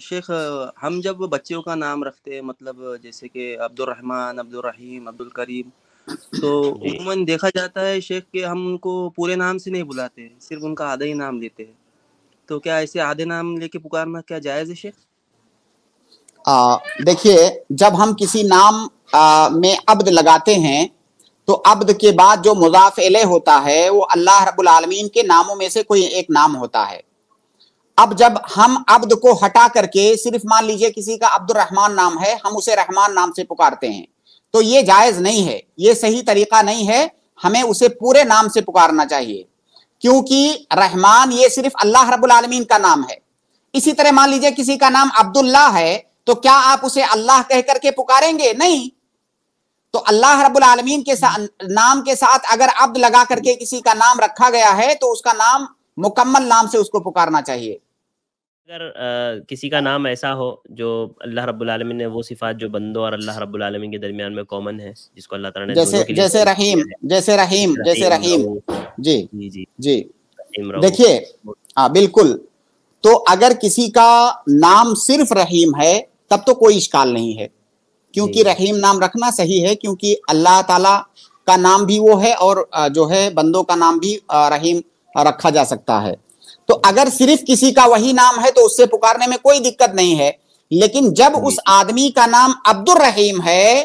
शेख हम जब बच्चों का नाम रखते हैं मतलब जैसे कि अब्दुल रहमान अब्दुल करीम तो उमूमन देखा जाता है शेख के हम उनको पूरे नाम से नहीं बुलाते सिर्फ उनका आधा ही नाम लेते हैं तो क्या ऐसे आधे नाम लेके पुकारना क्या जायज है शेख देखिए जब हम किसी नाम आ, में अब्द लगाते हैं तो अब्द के बाद जो मुजाफ होता है वो अल्लाह रबुल आलमीन के नामों में से कोई एक नाम होता है अब जब हम अब्द को हटा करके सिर्फ मान लीजिए किसी का अब्दुल रहमान नाम है हम उसे रहमान नाम से पुकारते हैं तो ये जायज नहीं है ये सही तरीका नहीं है हमें उसे पूरे नाम से पुकारना चाहिए क्योंकि रहमान ये सिर्फ अल्लाह रबुल आलमीन का नाम है इसी तरह मान लीजिए किसी का नाम अब्दुल्ला है तो क्या आप उसे अल्लाह कह करके पुकारेंगे नहीं तो अल्लाह रबुल आलमीन के नाम के साथ अगर अब्द लगा करके किसी का नाम रखा गया है तो उसका नाम मुकम्मल नाम से उसको पुकारना चाहिए अगर आ, किसी का नाम ऐसा हो जो अल्लाह रब्बुल आलमीन ने वो सिफात जो बंदों और अल्लाह रब्बुल आलमीन के दरमियान में कॉमन है जिसको अल्लाह ताला ने जैसे जैसे रहीम जैसे रहीम जैसे रहीम जी जी, जी। देखिए हाँ बिल्कुल तो अगर किसी का नाम सिर्फ रहीम है तब तो कोई इश्काल नहीं है क्योंकि रहीम नाम रखना सही है क्योंकि अल्लाह ताला का नाम भी वो है और जो है बंदों का नाम भी रहीम रखा जा सकता है तो अगर सिर्फ किसी का वही नाम है तो उससे पुकारने में कोई दिक्कत नहीं है लेकिन जब उस आदमी का नाम अब्दुल रहीम है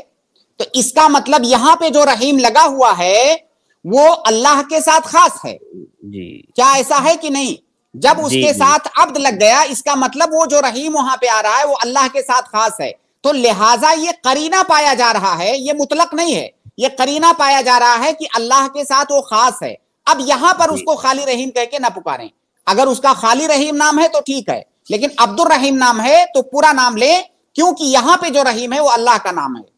तो इसका मतलब यहाँ पे जो रहीम लगा हुआ है वो अल्लाह के साथ खास है जी क्या ऐसा है कि नहीं जब उसके साथ अब्द लग गया इसका मतलब वो जो रहीम वहां पे आ रहा है वो अल्लाह के साथ खास है तो लिहाजा ये करीना पाया जा रहा है ये मुतलक नहीं है ये करीना पाया जा रहा है कि अल्लाह के साथ वो खास है अब यहां पर उसको खाली रहीम कह के ना पुकारें अगर उसका खाली रहीम नाम है तो ठीक है लेकिन अब्दुल रहीम नाम है तो पूरा नाम ले क्योंकि यहां पे जो रहीम है वो अल्लाह का नाम है